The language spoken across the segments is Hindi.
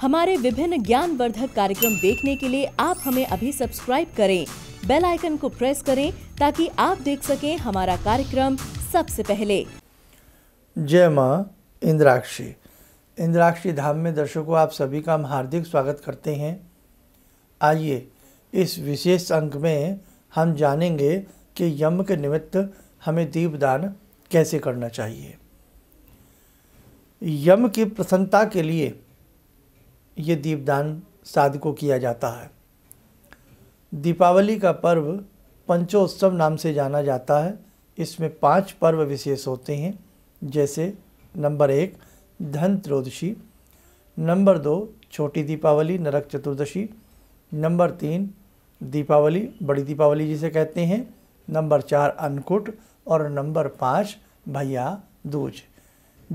हमारे विभिन्न ज्ञानवर्धक कार्यक्रम देखने के लिए आप हमें अभी सब्सक्राइब करें बेल आइकन को प्रेस करें ताकि आप देख सकें हमारा कार्यक्रम सबसे पहले जय माँ इंद्राक्षी इंद्राक्षी धाम में दर्शकों आप सभी का हम हार्दिक स्वागत करते हैं आइए इस विशेष अंक में हम जानेंगे कि यम के निमित्त हमें दीपदान कैसे करना चाहिए यम की प्रसन्नता के लिए ये दीपदान साधु को किया जाता है दीपावली का पर्व पंचोत्सव नाम से जाना जाता है इसमें पांच पर्व विशेष होते हैं जैसे नंबर एक धन त्रोदशी नंबर दो छोटी दीपावली नरक चतुर्दशी नंबर तीन दीपावली बड़ी दीपावली जिसे कहते हैं नंबर चार अन्नकुट और नंबर पाँच भैया दूज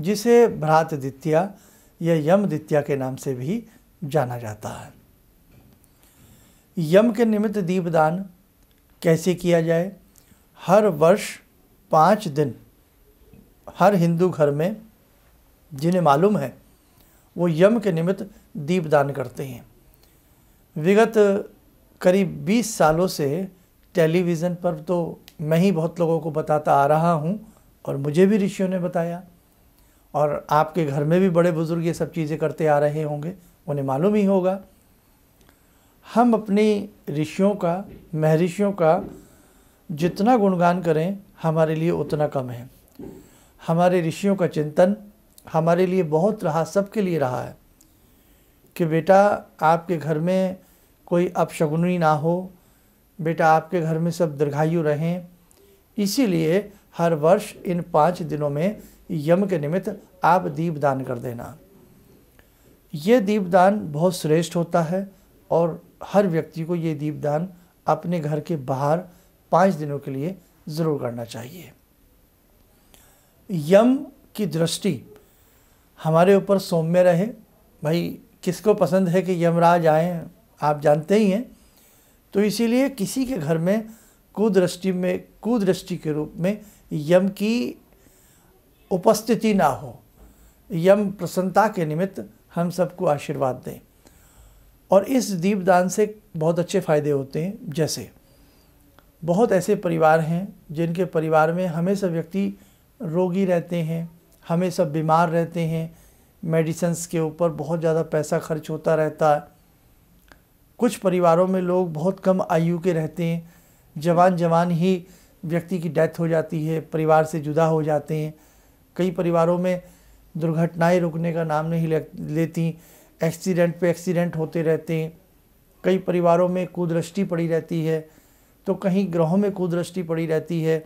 जिसे भ्रात द्वितीया यह यम द्वितिया के नाम से भी जाना जाता है यम के निमित्त दीपदान कैसे किया जाए हर वर्ष पाँच दिन हर हिंदू घर में जिन्हें मालूम है वो यम के निमित्त दीपदान करते हैं विगत करीब 20 सालों से टेलीविज़न पर तो मैं ही बहुत लोगों को बताता आ रहा हूँ और मुझे भी ऋषियों ने बताया और आपके घर में भी बड़े बुज़ुर्ग ये सब चीज़ें करते आ रहे होंगे उन्हें मालूम ही होगा हम अपनी ऋषियों का महर्षियों का जितना गुणगान करें हमारे लिए उतना कम है हमारे ऋषियों का चिंतन हमारे लिए बहुत रहा सबके लिए रहा है कि बेटा आपके घर में कोई अपशगुनी ना हो बेटा आपके घर में सब दीर्घायु रहें इसीलिए हर वर्ष इन पाँच दिनों में यम के निमित्त आप दीप दान कर देना ये दीप दान बहुत श्रेष्ठ होता है और हर व्यक्ति को ये दीप दान अपने घर के बाहर पाँच दिनों के लिए ज़रूर करना चाहिए यम की दृष्टि हमारे ऊपर सौम्य रहे भाई किसको पसंद है कि यमराज आए आप जानते ही हैं तो इसीलिए किसी के घर में कुदृष्टि में कुदृष्टि के रूप में यम की उपस्थिति ना हो यम प्रसन्नता के निमित्त हम सबको आशीर्वाद दें और इस दीपदान से बहुत अच्छे फायदे होते हैं जैसे बहुत ऐसे परिवार हैं जिनके परिवार में हमेशा व्यक्ति रोगी रहते हैं हमेशा बीमार रहते हैं मेडिसन्स के ऊपर बहुत ज़्यादा पैसा खर्च होता रहता है कुछ परिवारों में लोग बहुत कम आयु के रहते हैं जवान जवान ही व्यक्ति की डेथ हो जाती है परिवार से जुदा हो जाते हैं कई परिवारों में दुर्घटनाएं रुकने का नाम नहीं लेती एक्सीडेंट पे एक्सीडेंट होते रहते हैं कई परिवारों में कुदृष्टि पड़ी रहती है तो कहीं ग्रहों में कुदृष्टि पड़ी रहती है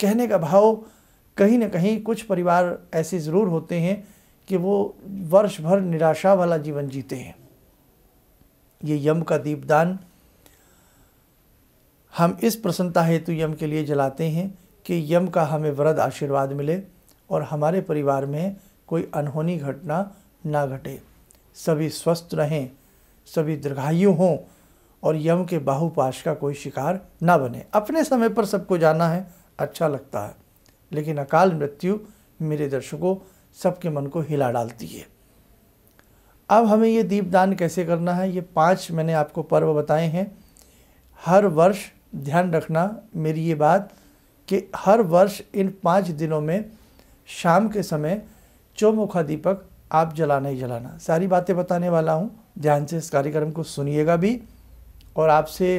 कहने का भाव कहीं ना कहीं कुछ परिवार ऐसे ज़रूर होते हैं कि वो वर्ष भर निराशा वाला जीवन जीते हैं ये यम का दीपदान हम इस प्रसन्नता हेतु यम के लिए जलाते हैं कि यम का हमें वरद आशीर्वाद मिले और हमारे परिवार में कोई अनहोनी घटना ना घटे सभी स्वस्थ रहें सभी दीर्घायु हों और यम के बाहुपाश का कोई शिकार ना बने अपने समय पर सबको जाना है अच्छा लगता है लेकिन अकाल मृत्यु मेरे दर्शकों सबके मन को हिला डालती है अब हमें ये दीपदान कैसे करना है ये पांच मैंने आपको पर्व बताए हैं हर वर्ष ध्यान रखना मेरी ये बात कि हर वर्ष इन पाँच दिनों में शाम के समय चौमुखा दीपक आप जलाना ही जलाना सारी बातें बताने वाला हूँ ध्यान से इस कार्यक्रम को सुनिएगा भी और आपसे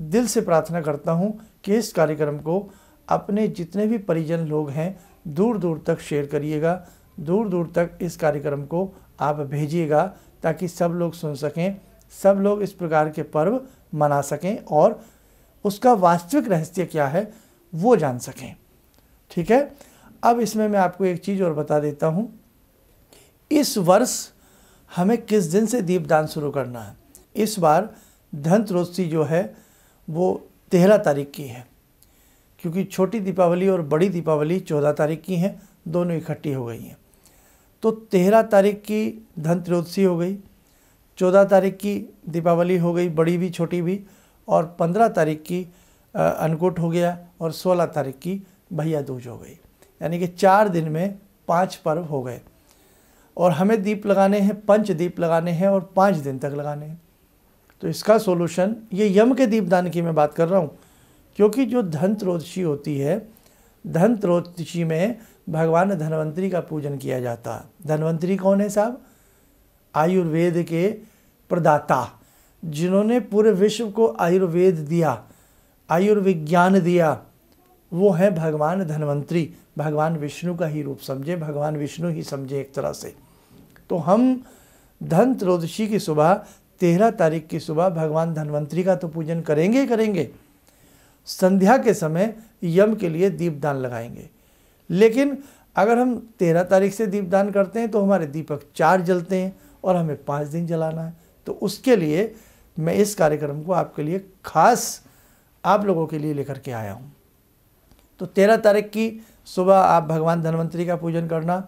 दिल से प्रार्थना करता हूँ कि इस कार्यक्रम को अपने जितने भी परिजन लोग हैं दूर दूर तक शेयर करिएगा दूर दूर तक इस कार्यक्रम को आप भेजिएगा ताकि सब लोग सुन सकें सब लोग इस प्रकार के पर्व मना सकें और उसका वास्तविक रहस्य क्या है वो जान सकें ठीक है अब इसमें मैं आपको एक चीज़ और बता देता हूँ इस वर्ष हमें किस दिन से दीपदान शुरू करना है इस बार धनत्रयोदशी जो है वो तेरह तारीख की है क्योंकि छोटी दीपावली और बड़ी दीपावली चौदह तारीख की हैं दोनों इकट्ठी हो गई हैं तो तेरह तारीख की धनत्रयोदशी हो गई चौदह तारीख की दीपावली हो गई बड़ी भी छोटी भी और पंद्रह तारीख की अनकोट हो गया और सोलह तारीख की भैया दूज हो गई यानी कि चार दिन में पांच पर्व हो गए और हमें दीप लगाने हैं पंच दीप लगाने हैं और पाँच दिन तक लगाने हैं तो इसका सोल्यूशन ये यम के दीपदान की मैं बात कर रहा हूँ क्योंकि जो धन त्रोदशी होती है धन त्रोदशी में भगवान धनवंतरी का पूजन किया जाता है धनवंतरी कौन है साहब आयुर्वेद के प्रदाता जिन्होंने पूरे विश्व को आयुर्वेद दिया आयुर्विज्ञान दिया वो हैं भगवान धनवंतरी भगवान विष्णु का ही रूप समझे भगवान विष्णु ही समझे एक तरह से तो हम धन त्रयोदशी की सुबह तेरह तारीख की सुबह भगवान धनवंतरी का तो पूजन करेंगे ही करेंगे संध्या के समय यम के लिए दीपदान लगाएंगे लेकिन अगर हम तेरह तारीख से दीपदान करते हैं तो हमारे दीपक चार जलते हैं और हमें पाँच दिन जलाना है तो उसके लिए मैं इस कार्यक्रम को आपके लिए खास आप लोगों के लिए लेकर के आया हूँ तो तेरह तारीख की सुबह आप भगवान धनवंतरी का पूजन करना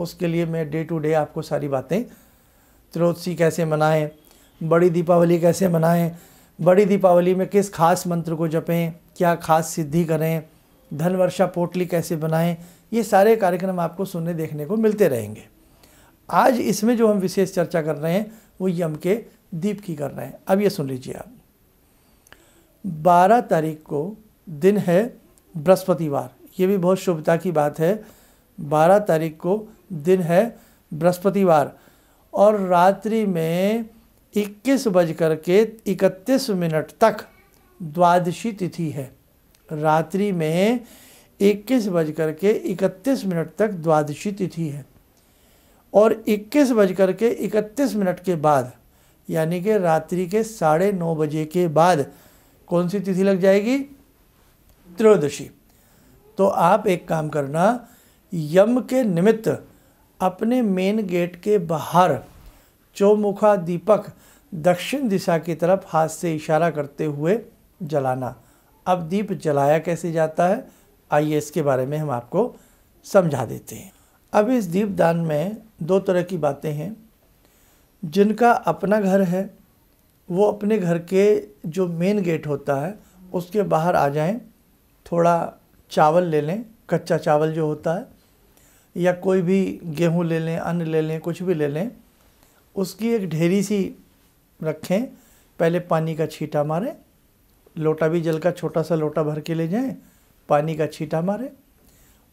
उसके लिए मैं डे टू डे आपको सारी बातें त्रोदसी कैसे मनाएं बड़ी दीपावली कैसे मनाएं बड़ी दीपावली में किस खास मंत्र को जपें क्या खास सिद्धि करें धन वर्षा पोटली कैसे बनाएं ये सारे कार्यक्रम आपको सुनने देखने को मिलते रहेंगे आज इसमें जो हम विशेष चर्चा कर रहे हैं वो यम के दीप की कर रहे हैं अब ये सुन लीजिए आप बारह तारीख को दिन है बृहस्पतिवार ये भी बहुत शुभता की बात है बारह तारीख को दिन है बृहस्पतिवार और रात्रि में इक्कीस बज कर के इकतीस मिनट तक द्वादशी तिथि है रात्रि में इक्कीस बज कर के इकतीस मिनट तक द्वादशी तिथि है और इक्कीस बज कर के इकतीस मिनट के बाद यानी कि रात्रि के साढ़े नौ बजे के बाद कौन सी तिथि लग जाएगी त्रयोदशी तो आप एक काम करना यम के निमित्त अपने मेन गेट के बाहर चौमुखा दीपक दक्षिण दिशा की तरफ हाथ से इशारा करते हुए जलाना अब दीप जलाया कैसे जाता है आइए इसके बारे में हम आपको समझा देते हैं अब इस दीपदान में दो तरह की बातें हैं जिनका अपना घर है वो अपने घर के जो मेन गेट होता है उसके बाहर आ जाएं थोड़ा चावल ले लें कच्चा चावल जो होता है या कोई भी गेहूं ले लें अन्न ले लें कुछ भी ले लें उसकी एक ढेरी सी रखें पहले पानी का छीटा मारें लोटा भी जल का छोटा सा लोटा भर के ले जाएं पानी का छीटा मारें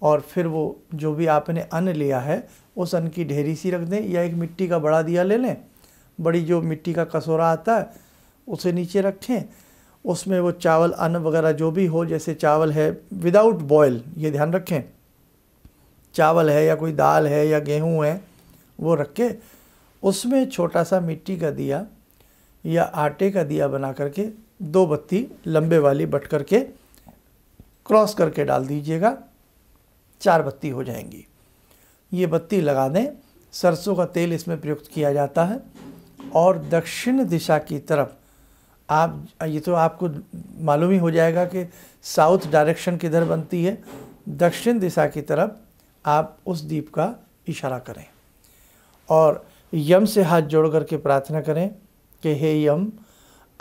और फिर वो जो भी आपने अन्न लिया है उस अन्न की ढेरी सी रख दें या एक मिट्टी का बड़ा दिया ले लें बड़ी जो मिट्टी का कसोरा आता है उसे नीचे रखें उसमें वो चावल अन्न वगैरह जो भी हो जैसे चावल है विदाउट बॉयल ये ध्यान रखें चावल है या कोई दाल है या गेहूं है वो रख के उसमें छोटा सा मिट्टी का दिया या आटे का दिया बना करके दो बत्ती लंबे वाली बट करके क्रॉस करके डाल दीजिएगा चार बत्ती हो जाएंगी ये बत्ती लगा दें सरसों का तेल इसमें प्रयुक्त किया जाता है और दक्षिण दिशा की तरफ आप ये तो आपको मालूम ही हो जाएगा कि साउथ डायरेक्शन किधर बनती है दक्षिण दिशा की तरफ आप उस दीप का इशारा करें और यम से हाथ जोड़ करके प्रार्थना करें कि हे यम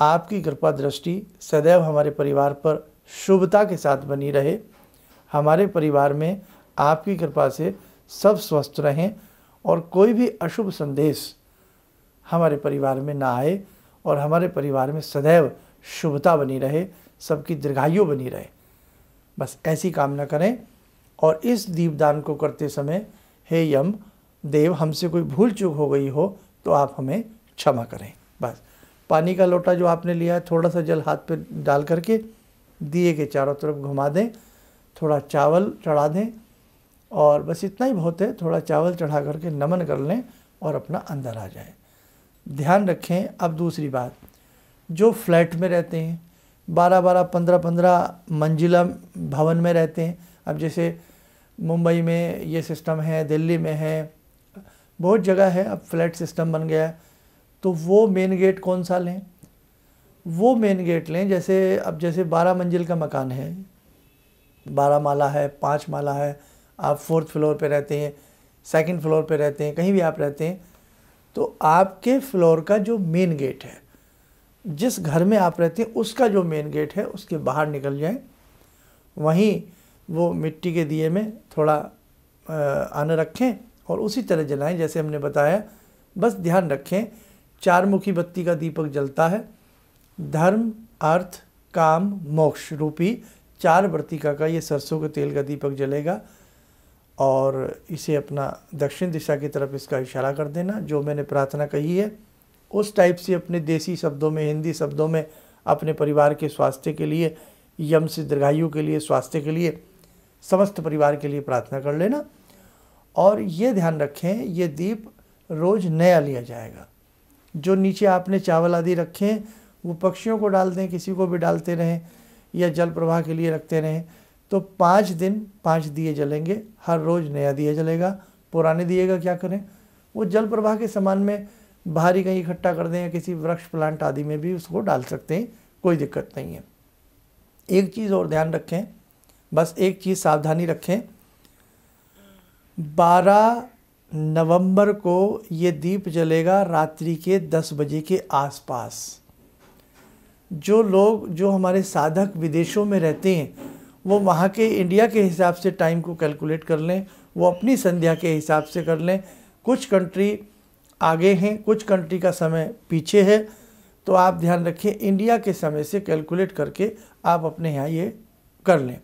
आपकी कृपा दृष्टि सदैव हमारे परिवार पर शुभता के साथ बनी रहे हमारे परिवार में आपकी कृपा से सब स्वस्थ रहें और कोई भी अशुभ संदेश हमारे परिवार में ना आए और हमारे परिवार में सदैव शुभता बनी रहे सबकी दीर्घायु बनी रहे बस ऐसी कामना करें और इस दीपदान को करते समय हे यम देव हमसे कोई भूल चूक हो गई हो तो आप हमें क्षमा करें बस पानी का लोटा जो आपने लिया है थोड़ा सा जल हाथ पे डाल करके दिए के चारों तरफ घुमा दें थोड़ा चावल चढ़ा दें और बस इतना ही बहुत है थोड़ा चावल चढ़ा करके नमन कर लें और अपना अंदर आ जाएँ ध्यान रखें अब दूसरी बात जो फ्लैट में रहते हैं बारह बारह पंद्रह पंद्रह मंजिला भवन में रहते हैं अब जैसे मुंबई में ये सिस्टम है दिल्ली में है बहुत जगह है अब फ्लैट सिस्टम बन गया है तो वो मेन गेट कौन सा लें वो मेन गेट लें जैसे अब जैसे बारह मंजिल का मकान है बारह माला है पाँच माला है आप फोर्थ फ्लोर पर रहते हैं सेकेंड फ्लोर पर रहते हैं कहीं भी आप रहते हैं तो आपके फ्लोर का जो मेन गेट है जिस घर में आप रहते हैं उसका जो मेन गेट है उसके बाहर निकल जाएं वहीं वो मिट्टी के दिए में थोड़ा अन्न रखें और उसी तरह जलाएं जैसे हमने बताया बस ध्यान रखें चार मुखी बत्ती का दीपक जलता है धर्म अर्थ काम मोक्ष रूपी चार वर्तिका का ये सरसों के तेल का दीपक जलेगा और इसे अपना दक्षिण दिशा की तरफ इसका इशारा कर देना जो मैंने प्रार्थना कही है उस टाइप से अपने देसी शब्दों में हिंदी शब्दों में अपने परिवार के स्वास्थ्य के लिए यम से दीर्घायु के लिए स्वास्थ्य के लिए समस्त परिवार के लिए प्रार्थना कर लेना और ये ध्यान रखें ये दीप रोज़ नया लिया जाएगा जो नीचे आपने चावल आदि रखे हैं वो पक्षियों को डाल दें किसी को भी डालते रहें या जल प्रवाह के लिए रखते रहें तो पाँच दिन पाँच दिए जलेंगे हर रोज़ नया दिया जलेगा पुराने दिए का क्या करें वो जल प्रवाह के समान में भारी कहीं इकट्ठा कर दें या किसी वृक्ष प्लांट आदि में भी उसको डाल सकते हैं कोई दिक्कत नहीं है एक चीज़ और ध्यान रखें बस एक चीज़ सावधानी रखें 12 नवंबर को ये दीप जलेगा रात्रि के 10 बजे के आसपास जो लोग जो हमारे साधक विदेशों में रहते हैं वो वहाँ के इंडिया के हिसाब से टाइम को कैलकुलेट कर लें वो अपनी संध्या के हिसाब से कर लें कुछ कंट्री आगे हैं कुछ कंट्री का समय पीछे है तो आप ध्यान रखें इंडिया के समय से कैलकुलेट करके आप अपने यहाँ ये कर लें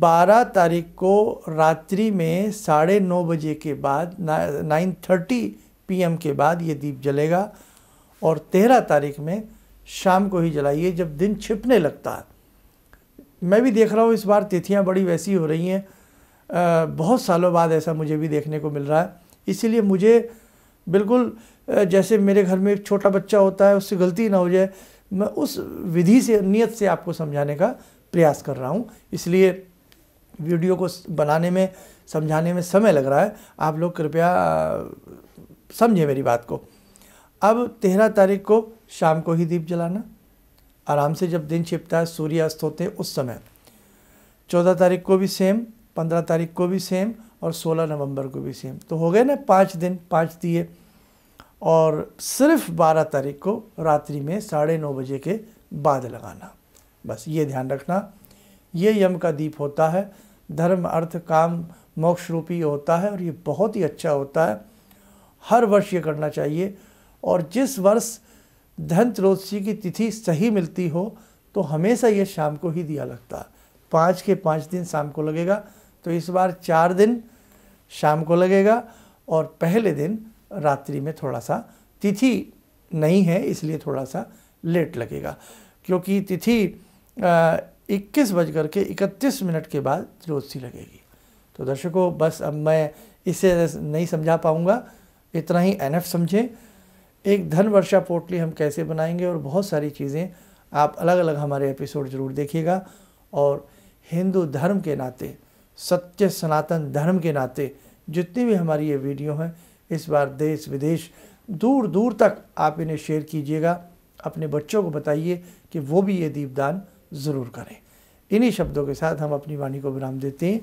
12 तारीख को रात्रि में साढ़े नौ बजे के बाद नाइन थर्टी पीएम के बाद ये दीप जलेगा और तेरह तारीख में शाम को ही जलाइए जब दिन छिपने लगता है मैं भी देख रहा हूँ इस बार तिथियाँ बड़ी वैसी हो रही हैं बहुत सालों बाद ऐसा मुझे भी देखने को मिल रहा है इसीलिए मुझे बिल्कुल जैसे मेरे घर में एक छोटा बच्चा होता है उससे गलती ना हो जाए मैं उस विधि से नियत से आपको समझाने का प्रयास कर रहा हूँ इसलिए वीडियो को बनाने में समझाने में समय लग रहा है आप लोग कृपया समझें मेरी बात को अब तेरह तारीख को शाम को ही दीप जलाना आराम से जब दिन छिपता है सूर्य अस्त होते उस समय चौदह तारीख को भी सेम पंद्रह तारीख को भी सेम और सोलह नवंबर को भी सेम तो हो गए ना पाँच दिन पाँच दिए और सिर्फ बारह तारीख को रात्रि में साढ़े नौ बजे के बाद लगाना बस ये ध्यान रखना ये यम का दीप होता है धर्म अर्थ काम मोक्ष रूपी होता है और ये बहुत ही अच्छा होता है हर वर्ष ये करना चाहिए और जिस वर्ष धन त्रोदशी की तिथि सही मिलती हो तो हमेशा ये शाम को ही दिया लगता है पाँच के पाँच दिन शाम को लगेगा तो इस बार चार दिन शाम को लगेगा और पहले दिन रात्रि में थोड़ा सा तिथि नहीं है इसलिए थोड़ा सा लेट लगेगा क्योंकि तिथि इक्कीस बज करके इकतीस मिनट के बाद त्रियोदशी लगेगी तो दर्शकों बस अब मैं इसे नहीं समझा पाऊँगा इतना ही एनएफ समझें एक धन वर्षा पोर्टली हम कैसे बनाएंगे और बहुत सारी चीज़ें आप अलग अलग हमारे एपिसोड ज़रूर देखिएगा और हिंदू धर्म के नाते सत्य सनातन धर्म के नाते जितनी भी हमारी ये वीडियो हैं इस बार देश विदेश दूर दूर तक आप इन्हें शेयर कीजिएगा अपने बच्चों को बताइए कि वो भी ये दीपदान ज़रूर करें इन्हीं शब्दों के साथ हम अपनी वाणी को विराम देते हैं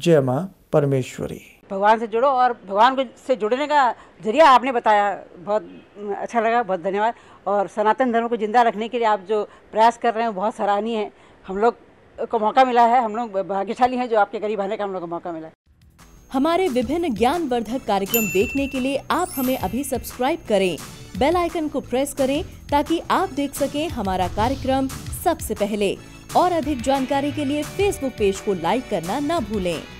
जय माँ परमेश्वरी भगवान से जुड़ो और भगवान को से जुड़ने का जरिया आपने बताया बहुत अच्छा लगा बहुत धन्यवाद और सनातन धर्म को जिंदा रखने के लिए आप जो प्रयास कर रहे हैं बहुत सराहनीय है हम लोग को मौका मिला है हम लोग भाग्यशाली हैं जो आपके करीब आने का हम लोग को मौका मिला है हमारे विभिन्न ज्ञान वर्धक कार्यक्रम देखने के लिए आप हमें अभी सब्सक्राइब करें बेल आइकन को प्रेस करें ताकि आप देख सकें हमारा कार्यक्रम सबसे पहले और अधिक जानकारी के लिए फेसबुक पेज को लाइक करना न भूलें